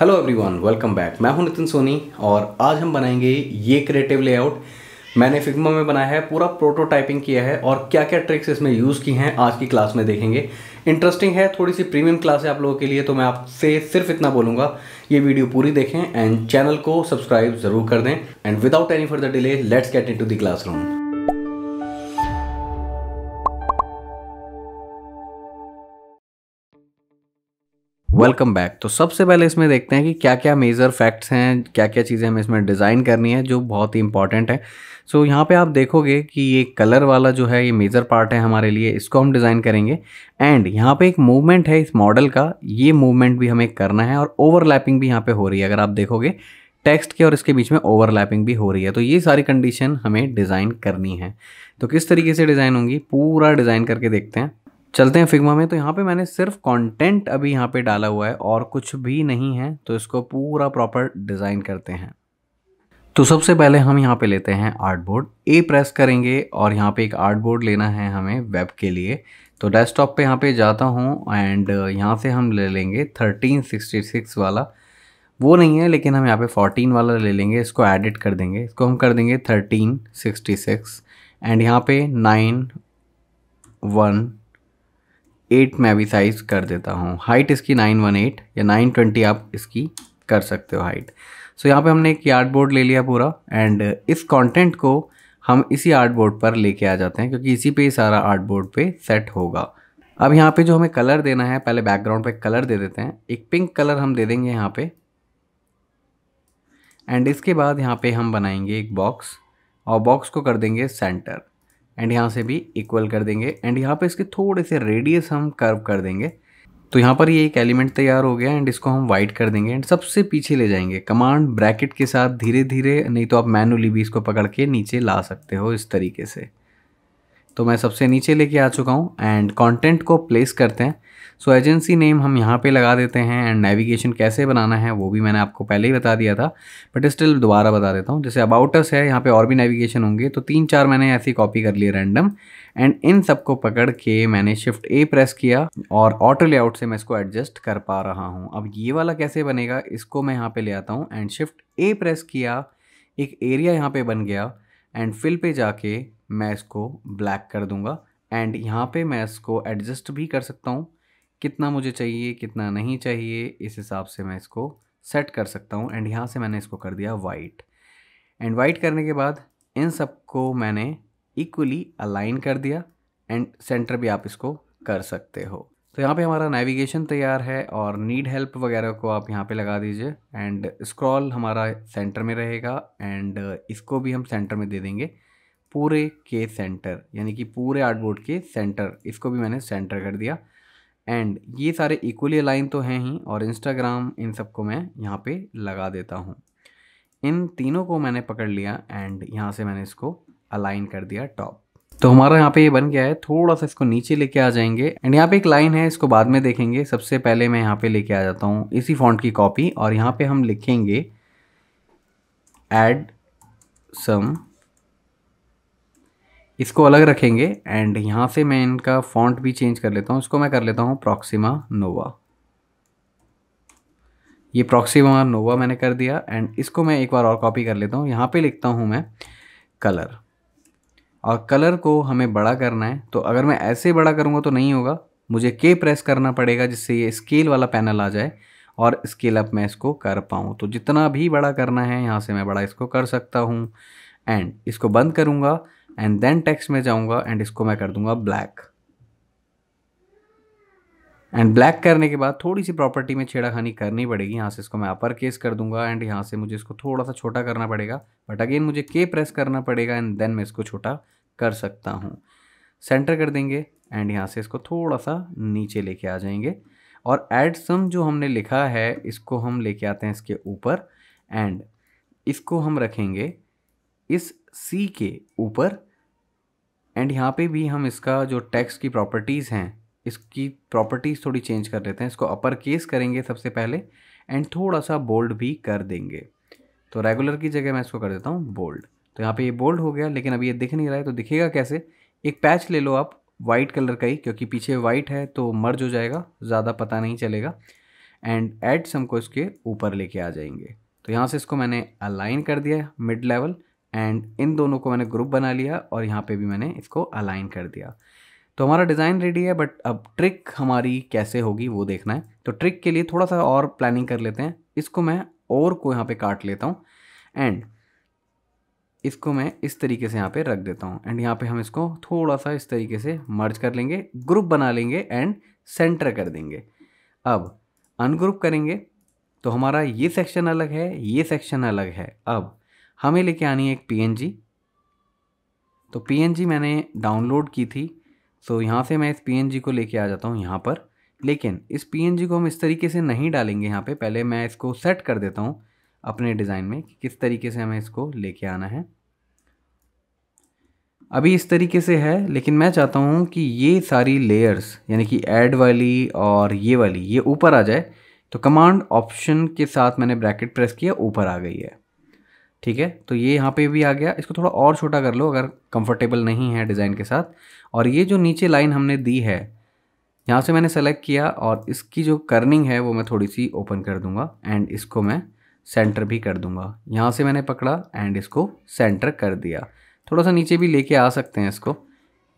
hello everyone welcome back मैं हूं नितिन सोनी और आज हम बनाएंगे ये क्रिएटिव लेआउट मैंने फिग्मा में बनाया है पूरा प्रोटोटाइपिंग किया है और क्या क्या ट्रिक्स इसमें यूज़ की हैं आज की क्लास में देखेंगे इंटरेस्टिंग है थोड़ी सी प्रीमियम क्लास है आप लोगों के लिए तो मैं आपसे सिर्फ इतना बोलूँगा ये वीडियो पूरी देखें एंड चैनल को सब्सक्राइब ज़रूर कर दें and without any further delay let's get into the classroom welcome back तो सबसे पहले इसमें देखते हैं कि क्या क्या मेजर फैक्ट्स हैं क्या क्या चीज़ें हमें इसमें डिज़ाइन करनी है जो बहुत ही इंपॉर्टेंट है सो so, यहाँ पे आप देखोगे कि ये कलर वाला जो है ये मेजर पार्ट है हमारे लिए इसको हम डिज़ाइन करेंगे एंड यहाँ पे एक मूवमेंट है इस मॉडल का ये मूवमेंट भी हमें करना है और ओवरलैपिंग भी यहाँ पर हो रही है अगर आप देखोगे टेक्स्ट के और इसके बीच में ओवरलैपिंग भी हो रही है तो ये सारी कंडीशन हमें डिज़ाइन करनी है तो किस तरीके से डिज़ाइन होंगी पूरा डिज़ाइन करके देखते हैं चलते हैं फिग्मा में तो यहाँ पे मैंने सिर्फ कंटेंट अभी यहाँ पे डाला हुआ है और कुछ भी नहीं है तो इसको पूरा प्रॉपर डिज़ाइन करते हैं तो सबसे पहले हम यहाँ पे लेते हैं आर्ट बोर्ड ए प्रेस करेंगे और यहाँ पे एक आर्ट बोर्ड लेना है हमें वेब के लिए तो डेस्कटॉप पे यहाँ पे जाता हूँ एंड uh, यहाँ से हम ले लेंगे थर्टीन वाला वो नहीं है लेकिन हम यहाँ पर फोर्टीन वाला ले लेंगे इसको एडिट कर देंगे इसको हम कर देंगे थर्टीन एंड यहाँ पर नाइन वन एट में भी साइज़ कर देता हूँ हाइट इसकी नाइन वन एट या नाइन ट्वेंटी आप इसकी कर सकते हो हाइट सो यहाँ पे हमने एक आर्ट बोर्ड ले लिया पूरा एंड इस कंटेंट को हम इसी आर्ट बोर्ड पर लेके आ जाते हैं क्योंकि इसी पे ही सारा आर्ट बोर्ड पे सेट होगा अब यहाँ पे जो हमें कलर देना है पहले बैकग्राउंड पे कलर दे देते हैं एक पिंक कलर हम दे देंगे यहाँ पे एंड इसके बाद यहाँ पे हम बनाएंगे एक बॉक्स और बॉक्स को कर देंगे सेंटर एंड यहाँ से भी इक्वल कर देंगे एंड यहाँ पे इसके थोड़े से रेडियस हम कर्व कर देंगे तो यहाँ पर ये एक एलिमेंट तैयार हो गया एंड इसको हम वाइट कर देंगे एंड सबसे पीछे ले जाएंगे कमांड ब्रैकेट के साथ धीरे धीरे नहीं तो आप मैनुअली भी इसको पकड़ के नीचे ला सकते हो इस तरीके से तो मैं सबसे नीचे लेके आ चुका हूँ एंड कंटेंट को प्लेस करते हैं सो एजेंसी नेम हम यहाँ पे लगा देते हैं एंड नेविगेशन कैसे बनाना है वो भी मैंने आपको पहले ही बता दिया था बट स्टिल दोबारा बता देता हूँ जैसे अबाउटस है यहाँ पे और भी नेविगेशन होंगे तो तीन चार मैंने ऐसी कॉपी कर लिए रैंडम एंड इन सबको पकड़ के मैंने शिफ्ट ए प्रेस किया और ऑटो लेआउट से मैं इसको एडजस्ट कर पा रहा हूँ अब ये वाला कैसे बनेगा इसको मैं यहाँ पर ले आता हूँ एंड शिफ्ट ए प्रेस किया एक एरिया यहाँ पर बन गया एंड फिल पे जाके मैं इसको ब्लैक कर दूंगा एंड यहाँ पे मैं इसको एडजस्ट भी कर सकता हूँ कितना मुझे चाहिए कितना नहीं चाहिए इस हिसाब से मैं इसको सेट कर सकता हूँ एंड यहाँ से मैंने इसको कर दिया वाइट एंड वाइट करने के बाद इन सब को मैंने इक्वली अलाइन कर दिया एंड सेंटर भी आप इसको कर सकते हो तो यहाँ पे हमारा नेविगेशन तैयार है और नीड हेल्प वगैरह को आप यहाँ पे लगा दीजिए एंड स्क्रॉल हमारा सेंटर में रहेगा एंड इसको भी हम सेंटर में दे देंगे पूरे के सेंटर यानी कि पूरे आर्टबोर्ड के सेंटर इसको भी मैंने सेंटर कर दिया एंड ये सारे इक्वली अलाइन तो हैं ही और इंस्टाग्राम इन सबको मैं यहाँ पे लगा देता हूँ इन तीनों को मैंने पकड़ लिया एंड यहाँ से मैंने इसको अलाइन कर दिया टॉप तो हमारा यहाँ पे ये बन गया है थोड़ा सा इसको नीचे लेके आ जाएंगे एंड यहाँ पे एक लाइन है इसको बाद में देखेंगे सबसे पहले मैं यहाँ पे लेके आ जाता हूँ इसी फॉन्ट की कॉपी और यहाँ पे हम लिखेंगे एड सम इसको अलग रखेंगे एंड यहाँ से मैं इनका फॉन्ट भी चेंज कर लेता हूँ इसको मैं कर लेता हूँ प्रॉक्सीमा नोवा ये प्रॉक्सीमा नोवा मैंने कर दिया एंड इसको मैं एक बार और कॉपी कर लेता हूँ यहाँ पे लिखता हूँ मैं कलर और कलर को हमें बड़ा करना है तो अगर मैं ऐसे बड़ा करूँगा तो नहीं होगा मुझे के प्रेस करना पड़ेगा जिससे ये स्केल वाला पैनल आ जाए और स्केल अप मैं इसको कर पाऊँ तो जितना भी बड़ा करना है यहाँ से मैं बड़ा इसको कर सकता हूँ एंड इसको बंद करूँगा एंड देन टेक्स्ट में जाऊँगा एंड इसको मैं कर दूँगा ब्लैक एंड ब्लैक करने के बाद थोड़ी सी प्रॉपर्टी में छेड़ाखानी करनी पड़ेगी यहाँ से इसको मैं अपर केस कर दूंगा एंड यहाँ से मुझे इसको थोड़ा सा छोटा करना पड़ेगा बट अगेन मुझे के प्रेस करना पड़ेगा एंड देन मैं इसको छोटा कर सकता हूँ सेंटर कर देंगे एंड यहाँ से इसको थोड़ा सा नीचे लेके आ जाएंगे और एड सम जो हमने लिखा है इसको हम लेके आते हैं इसके ऊपर एंड इसको हम रखेंगे इस सी के ऊपर एंड यहाँ पे भी हम इसका जो टैक्स की प्रॉपर्टीज़ हैं इसकी प्रॉपर्टीज़ थोड़ी चेंज कर लेते हैं इसको अपर केस करेंगे सबसे पहले एंड थोड़ा सा बोल्ड भी कर देंगे तो रेगुलर की जगह मैं इसको कर देता हूँ बोल्ड तो यहाँ पे ये बोल्ड हो गया लेकिन अभी ये दिख नहीं रहा है तो दिखेगा कैसे एक पैच ले लो आप वाइट कलर का ही क्योंकि पीछे वाइट है तो मर्ज हो जाएगा ज़्यादा पता नहीं चलेगा एंड एड्स हमको इसके ऊपर लेके आ जाएंगे तो यहाँ से इसको मैंने अलाइन कर दिया मिड लेवल एंड इन दोनों को मैंने ग्रुप बना लिया और यहाँ पे भी मैंने इसको अलाइन कर दिया तो हमारा डिज़ाइन रेडी है बट अब ट्रिक हमारी कैसे होगी वो देखना है तो ट्रिक के लिए थोड़ा सा और प्लानिंग कर लेते हैं इसको मैं और को यहाँ पे काट लेता हूँ एंड इसको मैं इस तरीके से यहाँ पे रख देता हूँ एंड यहाँ पे हम इसको थोड़ा सा इस तरीके से मर्ज कर लेंगे ग्रुप बना लेंगे एंड सेंटर कर देंगे अब अनग्रुप करेंगे तो हमारा ये सेक्शन अलग है ये सेक्शन अलग है अब हमें लेके आनी है एक पी तो पी मैंने डाउनलोड की थी सो so, यहाँ से मैं इस पी को लेके आ जाता हूँ यहाँ पर लेकिन इस पी को हम इस तरीके से नहीं डालेंगे यहाँ पे पहले मैं इसको सेट कर देता हूँ अपने डिज़ाइन में कि किस तरीके से हमें इसको लेके आना है अभी इस तरीके से है लेकिन मैं चाहता हूँ कि ये सारी लेयर्स यानी कि एड वाली और ये वाली ये ऊपर आ जाए तो कमांड ऑप्शन के साथ मैंने ब्रैकेट प्रेस किया ऊपर आ गई है ठीक है तो ये यहाँ पे भी आ गया इसको थोड़ा और छोटा कर लो अगर कंफर्टेबल नहीं है डिज़ाइन के साथ और ये जो नीचे लाइन हमने दी है यहाँ से मैंने सेलेक्ट किया और इसकी जो कर्निंग है वो मैं थोड़ी सी ओपन कर दूंगा एंड इसको मैं सेंटर भी कर दूंगा यहाँ से मैंने पकड़ा एंड इसको सेंटर कर दिया थोड़ा सा नीचे भी लेके आ सकते हैं इसको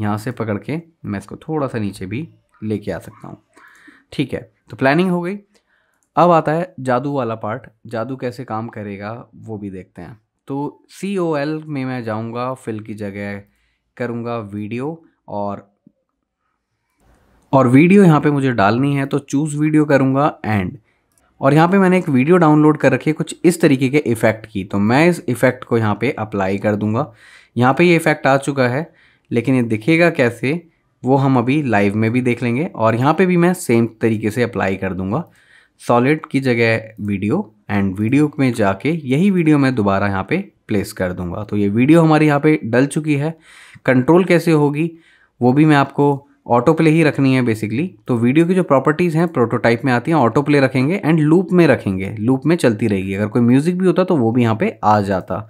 यहाँ से पकड़ के मैं इसको थोड़ा सा नीचे भी लेके आ सकता हूँ ठीक है तो प्लानिंग हो गई अब आता है जादू वाला पार्ट जादू कैसे काम करेगा वो भी देखते हैं तो सी ओ एल में मैं जाऊंगा फिल की जगह करूंगा वीडियो और और वीडियो यहाँ पे मुझे डालनी है तो चूज़ वीडियो करूँगा एंड और यहाँ पे मैंने एक वीडियो डाउनलोड कर रखी है कुछ इस तरीके के इफ़ेक्ट की तो मैं इस इफ़ेक्ट को यहाँ पे अप्लाई कर दूँगा यहाँ पे ये इफ़ेक्ट आ चुका है लेकिन ये दिखेगा कैसे वो हम अभी लाइव में भी देख लेंगे और यहाँ पे भी मैं सेम तरीके से अप्लाई कर दूँगा सॉलिड की जगह वीडियो एंड वीडियो में जाके यही वीडियो मैं दोबारा यहाँ पे प्लेस कर दूंगा तो ये वीडियो हमारी यहाँ पे डल चुकी है कंट्रोल कैसे होगी वो भी मैं आपको ऑटो प्ले ही रखनी है बेसिकली तो वीडियो की जो प्रॉपर्टीज़ हैं प्रोटोटाइप में आती हैं ऑटो प्ले रखेंगे एंड लूप में रखेंगे लूप में चलती रहेगी अगर कोई म्यूज़िक भी होता तो वो भी यहाँ पर आ जाता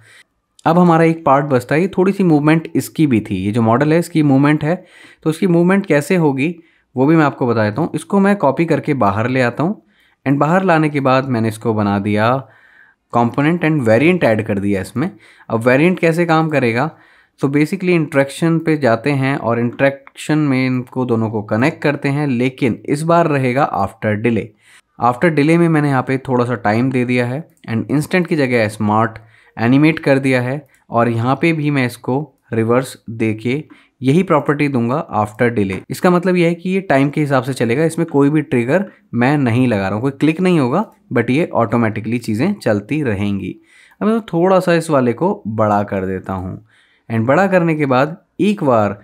अब हमारा एक पार्ट बचता है ये थोड़ी सी मूवमेंट इसकी भी थी ये जो मॉडल है इसकी मूवमेंट है तो इसकी मूवमेंट कैसे होगी वो भी मैं आपको बता देता हूँ इसको मैं कॉपी करके बाहर ले आता हूँ एंड बाहर लाने के बाद मैंने इसको बना दिया कॉम्पोनेंट एंड वेरिएंट ऐड कर दिया इसमें अब वेरिएंट कैसे काम करेगा तो बेसिकली इंट्रैक्शन पे जाते हैं और इंट्रैक्शन में इनको दोनों को कनेक्ट करते हैं लेकिन इस बार रहेगा आफ्टर डिले आफ्टर डिले में मैंने यहाँ पे थोड़ा सा टाइम दे दिया है एंड इंस्टेंट की जगह स्मार्ट एनिमेट कर दिया है और यहाँ पे भी मैं इसको रिवर्स दे के यही प्रॉपर्टी दूंगा आफ्टर डिले इसका मतलब यह है कि ये टाइम के हिसाब से चलेगा इसमें कोई भी ट्रिगर मैं नहीं लगा रहा हूँ कोई क्लिक नहीं होगा बट ये ऑटोमेटिकली चीज़ें चलती रहेंगी अब मैं तो थोड़ा सा इस वाले को बड़ा कर देता हूँ एंड बड़ा करने के बाद एक बार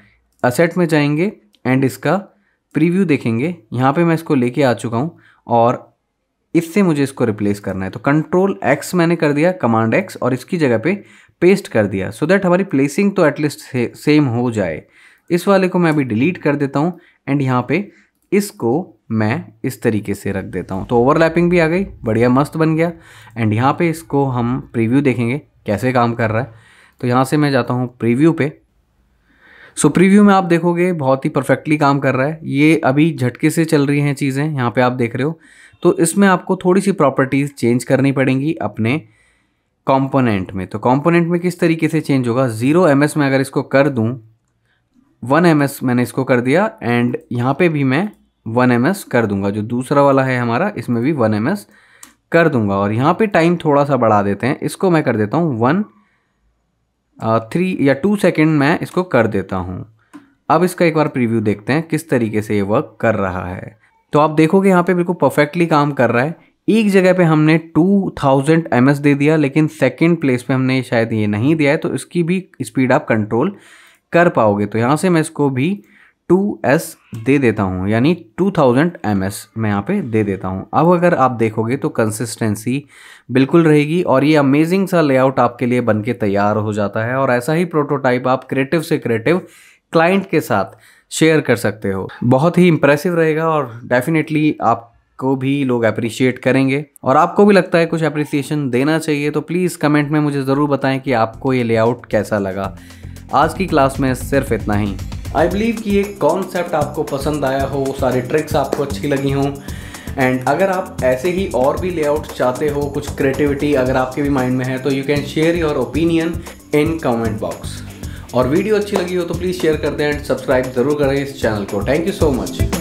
असेट में जाएंगे एंड इसका प्रीव्यू देखेंगे यहाँ पे मैं इसको लेके आ चुका हूँ और इससे मुझे इसको रिप्लेस करना है तो कंट्रोल एक्स मैंने कर दिया कमांड एक्स और इसकी जगह पे पेस्ट कर दिया सो so दैट हमारी प्लेसिंग तो एटलीस्ट से, सेम हो जाए इस वाले को मैं अभी डिलीट कर देता हूँ एंड यहाँ पे इसको मैं इस तरीके से रख देता हूँ तो ओवरलैपिंग भी आ गई बढ़िया मस्त बन गया एंड यहाँ पे इसको हम प्रीव्यू देखेंगे कैसे काम कर रहा है तो यहाँ से मैं जाता हूँ प्रीव्यू पे सो so, प्रीव्यू में आप देखोगे बहुत ही परफेक्टली काम कर रहा है ये अभी झटके से चल रही हैं चीज़ें यहाँ पे आप देख रहे हो तो इसमें आपको थोड़ी सी प्रॉपर्टीज़ चेंज करनी पड़ेंगी अपने कॉम्पोनेंट में तो कॉम्पोनेंट में किस तरीके से चेंज होगा ज़ीरो एम में अगर इसको कर दूँ वन एम मैंने इसको कर दिया एंड यहाँ पे भी मैं वन एम कर दूंगा जो दूसरा वाला है हमारा इसमें भी वन एम कर दूंगा और यहाँ पे टाइम थोड़ा सा बढ़ा देते हैं इसको मैं कर देता हूँ वन थ्री या टू सेकेंड मैं इसको कर देता हूँ अब इसका एक बार प्रीव्यू देखते हैं किस तरीके से ये वर्क कर रहा है तो आप देखोगे यहाँ पे बिल्कुल परफेक्टली काम कर रहा है एक जगह पे हमने 2000 थाउजेंड एम दे दिया लेकिन सेकेंड प्लेस पे हमने शायद ये नहीं दिया है तो इसकी भी स्पीड आप कंट्रोल कर पाओगे तो यहाँ से मैं इसको भी 2s दे देता हूँ यानी 2000 थाउजेंड एम मैं यहाँ पे दे देता हूँ अब अगर आप देखोगे तो कंसिस्टेंसी बिल्कुल रहेगी और ये अमेजिंग सा लेआउट आपके लिए बन के तैयार हो जाता है और ऐसा ही प्रोटोटाइप आप क्रिएटिव से क्रिएटिव क्लाइंट के साथ शेयर कर सकते हो बहुत ही इम्प्रेसिव रहेगा और डेफिनेटली आप को भी लोग अप्रिशिएट करेंगे और आपको भी लगता है कुछ अप्रिसिएशन देना चाहिए तो प्लीज़ कमेंट में मुझे ज़रूर बताएं कि आपको ये लेआउट कैसा लगा आज की क्लास में सिर्फ इतना ही आई बिलीव कि ये कॉन्सेप्ट आपको पसंद आया हो सारे ट्रिक्स आपको अच्छी लगी हों एंड अगर आप ऐसे ही और भी लेआउट चाहते हो कुछ क्रिएटिविटी अगर आपके भी माइंड में है तो you can share your opinion in comment box और वीडियो अच्छी लगी हो तो प्लीज़ शेयर कर दें एंड सब्सक्राइब ज़रूर करें इस चैनल को थैंक यू सो मच